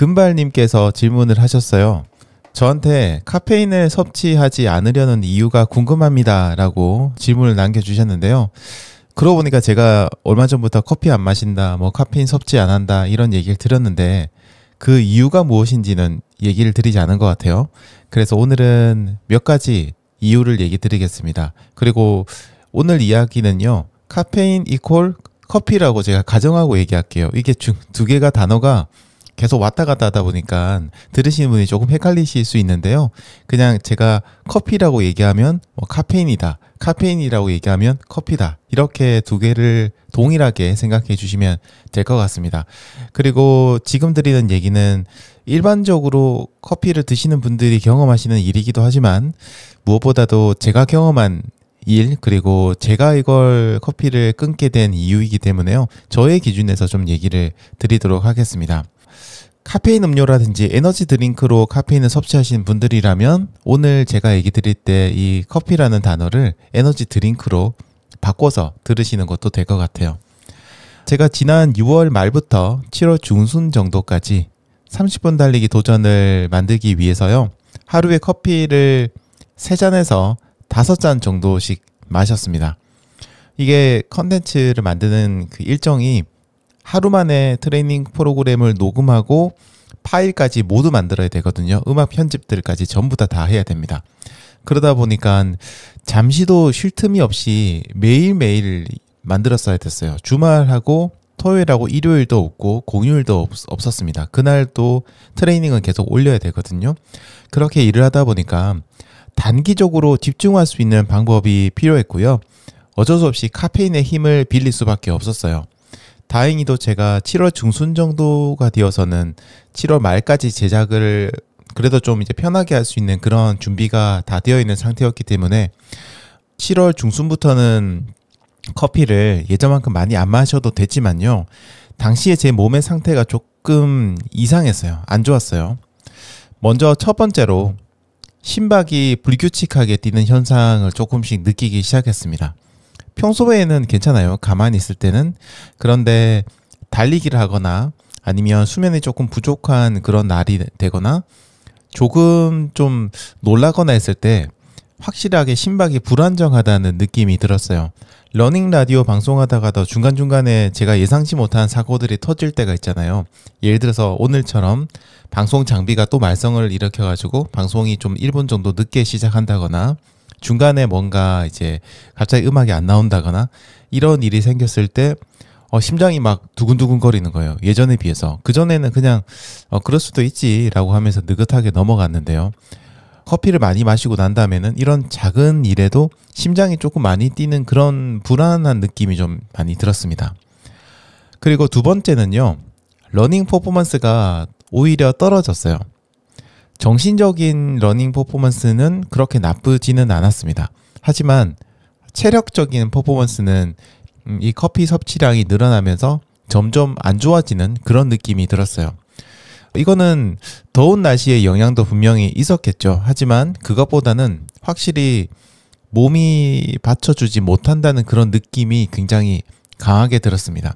금발님께서 질문을 하셨어요. 저한테 카페인을 섭취하지 않으려는 이유가 궁금합니다. 라고 질문을 남겨주셨는데요. 그러고 보니까 제가 얼마 전부터 커피 안 마신다, 뭐 카페인 섭취 안 한다, 이런 얘기를 드렸는데 그 이유가 무엇인지는 얘기를 드리지 않은 것 같아요. 그래서 오늘은 몇 가지 이유를 얘기 드리겠습니다. 그리고 오늘 이야기는요, 카페인 이퀄 커피라고 제가 가정하고 얘기할게요. 이게 두 개가 단어가 계속 왔다 갔다 하다 보니까 들으시는 분이 조금 헷갈리실 수 있는데요. 그냥 제가 커피라고 얘기하면 뭐 카페인이다. 카페인이라고 얘기하면 커피다. 이렇게 두 개를 동일하게 생각해 주시면 될 것 같습니다. 그리고 지금 드리는 얘기는 일반적으로 커피를 드시는 분들이 경험하시는 일이기도 하지만 무엇보다도 제가 경험한 일 그리고 제가 이걸 커피를 끊게 된 이유이기 때문에요. 저의 기준에서 좀 얘기를 드리도록 하겠습니다. 카페인 음료라든지 에너지 드링크로 카페인을 섭취하시는 분들이라면 오늘 제가 얘기 드릴 때 이 커피라는 단어를 에너지 드링크로 바꿔서 들으시는 것도 될 것 같아요. 제가 지난 6월 말부터 7월 중순 정도까지 30분 달리기 도전을 만들기 위해서요. 하루에 커피를 3잔에서 5잔 정도씩 마셨습니다. 이게 컨텐츠를 만드는 그 일정이 하루 만에 트레이닝 프로그램을 녹음하고 파일까지 모두 만들어야 되거든요. 음악 편집들까지 전부 다 다 해야 됩니다. 그러다 보니까 잠시도 쉴 틈이 없이 매일매일 만들었어야 됐어요. 주말하고 토요일하고 일요일도 없고 공휴일도 없, 었습니다 그날도 트레이닝은 계속 올려야 되거든요. 그렇게 일을 하다 보니까 단기적으로 집중할 수 있는 방법이 필요했고요. 어쩔 수 없이 카페인의 힘을 빌릴 수밖에 없었어요. 다행히도 제가 7월 중순 정도가 되어서는 7월 말까지 제작을 그래도 좀 이제 편하게 할 수 있는 그런 준비가 다 되어 있는 상태였기 때문에 7월 중순부터는 커피를 예전만큼 많이 안 마셔도 되지만요. 당시에 제 몸의 상태가 조금 이상했어요. 안 좋았어요. 먼저 첫 번째로 심박이 불규칙하게 뛰는 현상을 조금씩 느끼기 시작했습니다. 평소에는 괜찮아요. 가만히 있을 때는. 그런데 달리기를 하거나 아니면 수면이 조금 부족한 그런 날이 되거나 조금 좀 놀라거나 했을 때 확실하게 심박이 불안정하다는 느낌이 들었어요. 러닝 라디오 방송하다가더 중간중간에 제가 예상치 못한 사고들이 터질 때가 있잖아요. 예를 들어서 오늘처럼 방송 장비가 또 말썽을 일으켜가지고 방송이 좀 1분 정도 늦게 시작한다거나 중간에 뭔가 이제 갑자기 음악이 안 나온다거나 이런 일이 생겼을 때 어, 심장이 막 두근두근 거리는 거예요. 예전에 비해서. 그전에는 그냥 어, 그럴 수도 있지라고 하면서 느긋하게 넘어갔는데요. 커피를 많이 마시고 난 다음에는 이런 작은 일에도 심장이 조금 많이 뛰는 그런 불안한 느낌이 좀 많이 들었습니다. 그리고 두 번째는요. 러닝 퍼포먼스가 오히려 떨어졌어요. 정신적인 러닝 퍼포먼스는 그렇게 나쁘지는 않았습니다. 하지만 체력적인 퍼포먼스는 음, 이 커피 섭취량이 늘어나면서 점점 안 좋아지는 그런 느낌이 들었어요. 이거는 더운 날씨의 영향도 분명히 있었겠죠. 하지만 그것보다는 확실히 몸이 받쳐주지 못한다는 그런 느낌이 굉장히 강하게 들었습니다.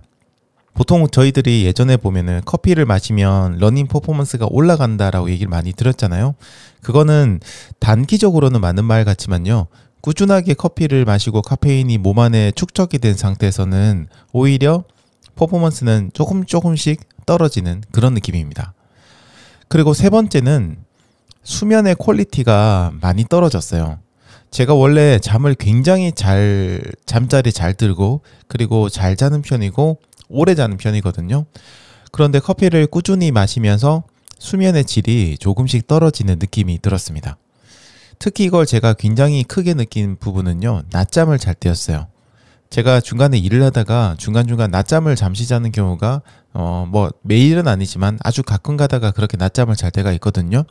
보통 저희들이 예전에 보면은 커피를 마시면 러닝 퍼포먼스가 올라간다라고 얘기를 많이 들었잖아요. 그거는 단기적으로는 맞는 말 같지만요. 꾸준하게 커피를 마시고 카페인이 몸 안에 축적이 된 상태에서는 오히려 퍼포먼스는 조금 조금씩 떨어지는 그런 느낌입니다. 그리고 세 번째는 수면의 퀄리티가 많이 떨어졌어요. 제가 원래 잠을 굉장히 잘, 잠자리 잘 들고, 그리고 잘 자는 편이고, 오래 자는 편이거든요. 그런데 커피를 꾸준히 마시면서 수면의 질이 조금씩 떨어지는 느낌이 들었습니다. 특히 이걸 제가 굉장히 크게 느낀 부분은요, 낮잠을 잘 때였어요. 제가 중간에 일을 하다가 중간중간 낮잠을 잠시 자는 경우가, 어, 뭐, 매일은 아니지만 아주 가끔 가다가 그렇게 낮잠을 잘 때가 있거든요.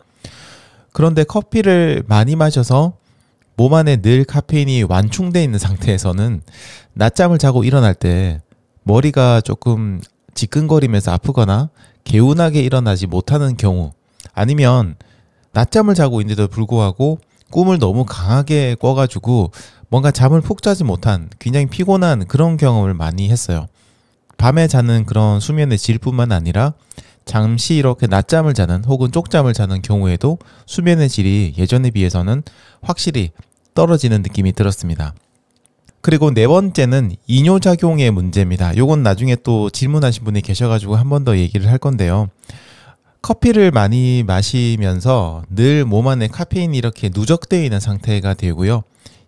그런데 커피를 많이 마셔서 몸 안에 늘 카페인이 완충돼 있는 상태에서는 낮잠을 자고 일어날 때 머리가 조금 지끈거리면서 아프거나 개운하게 일어나지 못하는 경우 아니면 낮잠을 자고 있는데도 불구하고 꿈을 너무 강하게 꿔가지고 뭔가 잠을 푹 자지 못한 굉장히 피곤한 그런 경험을 많이 했어요. 밤에 자는 그런 수면의 질뿐만 아니라 잠시 이렇게 낮잠을 자는 혹은 쪽잠을 자는 경우에도 수면의 질이 예전에 비해서는 확실히 떨어지는 느낌이 들었습니다. 그리고 네 번째는 이뇨작용의 문제입니다. 요건 나중에 또 질문하신 분이 계셔가지고 한 번 더 얘기를 할 건데요. 커피를 많이 마시면서 늘 몸 안에 카페인이 이렇게 누적되어 있는 상태가 되고요.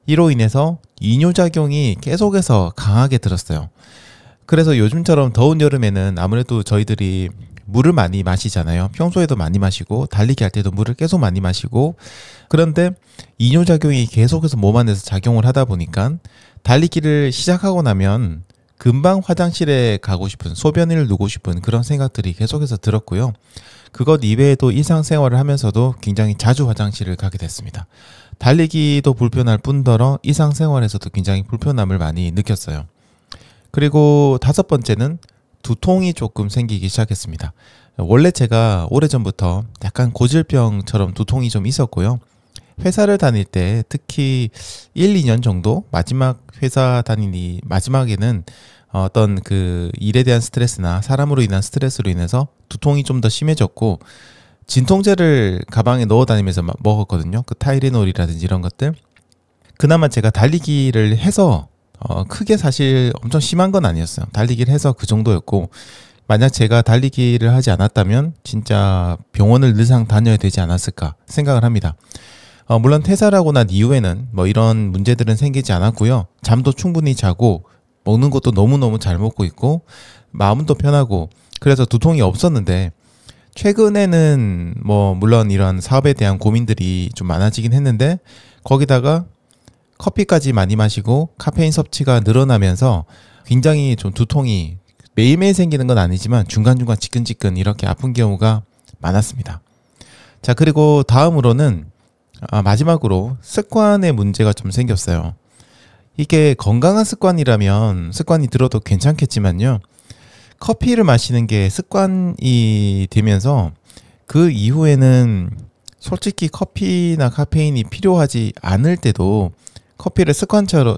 이로 인해서 이뇨작용이 계속해서 강하게 들었어요. 그래서 요즘처럼 더운 여름에는 아무래도 저희들이 물을 많이 마시잖아요. 평소에도 많이 마시고 달리기 할 때도 물을 계속 많이 마시고 그런데 이뇨 작용이 계속해서 몸 안에서 작용을 하다 보니까 달리기를 시작하고 나면 금방 화장실에 가고 싶은 소변을 누고 싶은 그런 생각들이 계속해서 들었고요. 그것 이외에도 일상생활을 하면서도 굉장히 자주 화장실을 가게 됐습니다. 달리기도 불편할 뿐더러 일상생활에서도 굉장히 불편함을 많이 느꼈어요. 그리고 다섯 번째는 두통이 조금 생기기 시작했습니다. 원래 제가 오래전부터 약간 고질병처럼 두통이 좀 있었고요. 회사를 다닐 때 특히 1, 2년 정도 마지막 회사 다니니 마지막에는 어떤 그 일에 대한 스트레스나 사람으로 인한 스트레스로 인해서 두통이 좀 더 심해졌고 진통제를 가방에 넣어 다니면서 먹었거든요. 그 타이레놀이라든지 이런 것들. 그나마 제가 달리기를 해서 어, 크게 사실 엄청 심한 건 아니었어요. 달리기를 해서 그 정도였고 만약 제가 달리기를 하지 않았다면 진짜 병원을 늘상 다녀야 되지 않았을까 생각을 합니다. 어, 물론 퇴사라고 난 이후에는 뭐 이런 문제들은 생기지 않았고요. 잠도 충분히 자고 먹는 것도 너무너무 잘 먹고 있고 마음도 편하고 그래서 두통이 없었는데 최근에는 뭐 물론 이런 사업에 대한 고민들이 좀 많아지긴 했는데 거기다가 커피까지 많이 마시고 카페인 섭취가 늘어나면서 굉장히 좀 두통이 매일매일 생기는 건 아니지만 중간중간 지끈지끈 이렇게 아픈 경우가 많았습니다. 자, 그리고 다음으로는 아, 마지막으로 습관의 문제가 좀 생겼어요. 이게 건강한 습관이라면 습관이 들어도 괜찮겠지만요. 커피를 마시는 게 습관이 되면서 그 이후에는 솔직히 커피나 카페인이 필요하지 않을 때도 커피를 습관처럼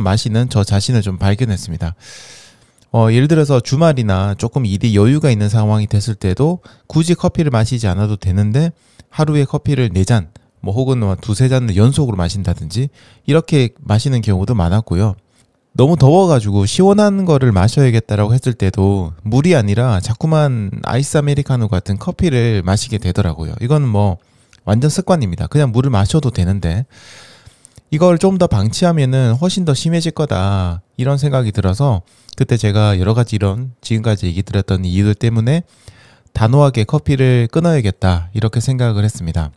마시는 저 자신을 좀 발견했습니다. 어, 예를 들어서 주말이나 조금 일이 여유가 있는 상황이 됐을 때도 굳이 커피를 마시지 않아도 되는데 하루에 커피를 네 잔, 뭐 혹은 뭐 두세 잔을 연속으로 마신다든지 이렇게 마시는 경우도 많았고요. 너무 더워가지고 시원한 거를 마셔야겠다라고 했을 때도 물이 아니라 자꾸만 아이스 아메리카노 같은 커피를 마시게 되더라고요. 이건 뭐 완전 습관입니다. 그냥 물을 마셔도 되는데 이걸 좀 더 방치하면은 훨씬 더 심해질 거다. 이런 생각이 들어서 그때 제가 여러 가지 이런 지금까지 얘기 드렸던 이유들 때문에 단호하게 커피를 끊어야겠다. 이렇게 생각을 했습니다.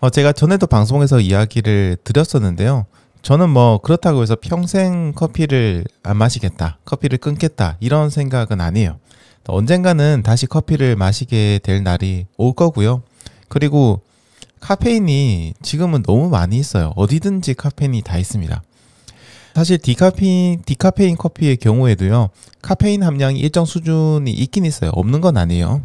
어, 제가 전에도 방송에서 이야기를 드렸었는데요. 저는 뭐 그렇다고 해서 평생 커피를 안 마시겠다. 커피를 끊겠다. 이런 생각은 아니에요. 언젠가는 다시 커피를 마시게 될 날이 올 거고요. 그리고 카페인이 지금은 너무 많이 있어요. 어디든지 카페인이 다 있습니다. 사실 디카페인, 디카페인 커피의 경우에도요, 카페인 함량이 일정 수준이 있긴 있어요. 없는 건 아니에요.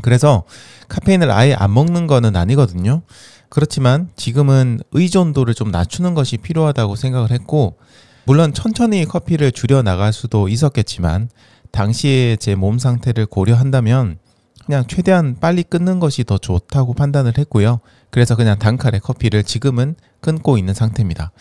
그래서 카페인을 아예 안 먹는 거는 아니거든요. 그렇지만 지금은 의존도를 좀 낮추는 것이 필요하다고 생각을 했고, 물론 천천히 커피를 줄여 나갈 수도 있었겠지만, 당시에제 몸 상태를 고려한다면 그냥 최대한 빨리 끊는 것이 더 좋다고 판단을 했고요. 그래서 그냥 단칼에 커피를 지금은 끊고 있는 상태입니다.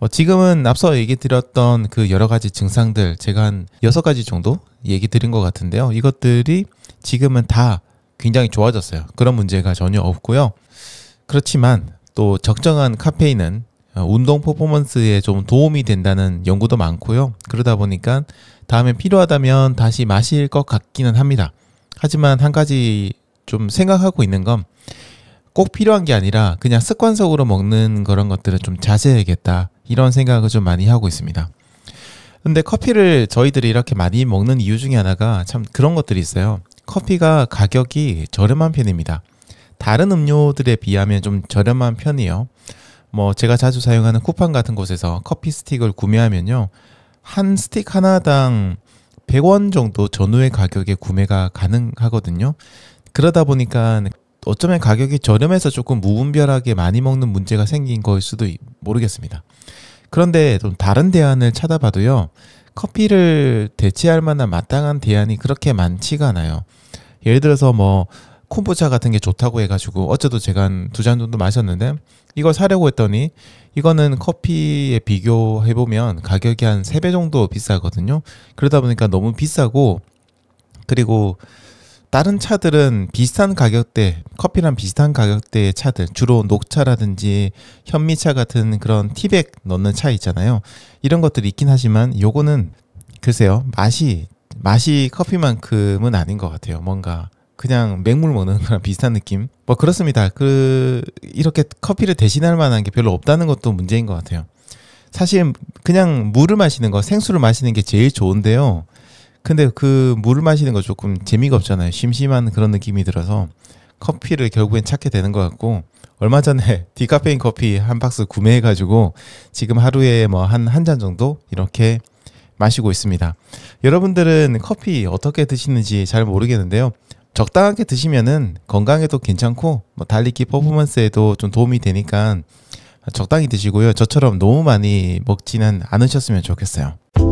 어, 지금은 앞서 얘기 드렸던 그 여러 가지 증상들 제가 한 여섯 가지 정도 얘기 드린 것 같은데요. 이것들이 지금은 다 굉장히 좋아졌어요. 그런 문제가 전혀 없고요. 그렇지만 또 적정한 카페인은 어, 운동 퍼포먼스에 좀 도움이 된다는 연구도 많고요. 그러다 보니까 다음에 필요하다면 다시 마실 것 같기는 합니다. 하지만 한 가지 좀 생각하고 있는 건 꼭 필요한 게 아니라 그냥 습관적으로 먹는 그런 것들은 좀 자제해야겠다 이런 생각을 좀 많이 하고 있습니다. 근데 커피를 저희들이 이렇게 많이 먹는 이유 중에 하나가 참 그런 것들이 있어요. 커피가 가격이 저렴한 편입니다. 다른 음료들에 비하면 좀 저렴한 편이에요. 뭐 제가 자주 사용하는 쿠팡 같은 곳에서 커피 스틱을 구매하면요. 한 스틱 하나당 100원 정도 전후의 가격에 구매가 가능하거든요. 그러다 보니까 어쩌면 가격이 저렴해서 조금 무분별하게 많이 먹는 문제가 생긴 거일 수도 모르겠습니다. 그런데 좀 다른 대안을 찾아봐도요. 커피를 대체할 만한 마땅한 대안이 그렇게 많지가 않아요. 예를 들어서 뭐 콤보차 같은 게 좋다고 해가지고 어쩌도 제가 한 두 잔 정도 마셨는데 이걸 사려고 했더니 이거는 커피에 비교해 보면 가격이 한 세 배 정도 비싸거든요. 그러다 보니까 너무 비싸고 그리고 다른 차들은 비슷한 가격대, 커피랑 비슷한 가격대의 차들, 주로 녹차라든지 현미차 같은 그런 티백 넣는 차 있잖아요. 이런 것들이 있긴 하지만 요거는 글쎄요, 맛이, 맛이 커피만큼은 아닌 것 같아요. 뭔가 그냥 맹물 먹는 거랑 비슷한 느낌. 뭐 그렇습니다. 그 이렇게 커피를 대신할 만한 게 별로 없다는 것도 문제인 것 같아요. 사실 그냥 물을 마시는 거, 생수를 마시는 게 제일 좋은데요. 근데 그 물을 마시는 거 조금 재미가 없잖아요. 심심한 그런 느낌이 들어서 커피를 결국엔 찾게 되는 것 같고 얼마 전에 디카페인 커피 한 박스 구매해가지고 지금 하루에 뭐 한 한 잔 정도 이렇게 마시고 있습니다. 여러분들은 커피 어떻게 드시는지 잘 모르겠는데요. 적당하게 드시면은 건강에도 괜찮고 뭐 달리기 퍼포먼스에도 좀 도움이 되니까 적당히 드시고요. 저처럼 너무 많이 먹지는 않으셨으면 좋겠어요.